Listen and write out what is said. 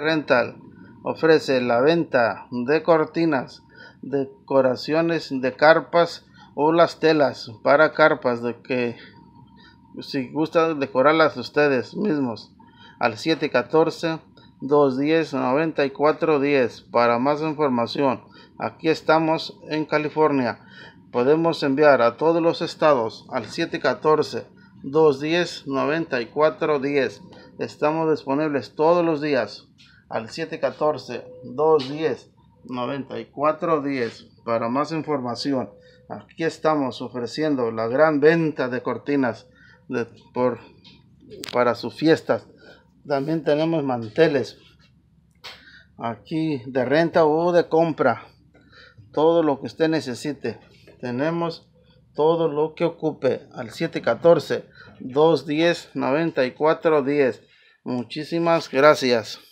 Rental ofrece la venta de cortinas, decoraciones de carpas o las telas para carpas de que si gustan decorarlas ustedes mismos al 714 210 9410 para más información aquí estamos en California podemos enviar a todos los estados al 714 210 10 Estamos disponibles todos los días al 714 210 10 Para más información, aquí estamos ofreciendo la gran venta de cortinas de, por, para sus fiestas. También tenemos manteles aquí de renta o de compra. Todo lo que usted necesite. Tenemos todo lo que ocupe al 714 210 9410. Muchísimas gracias.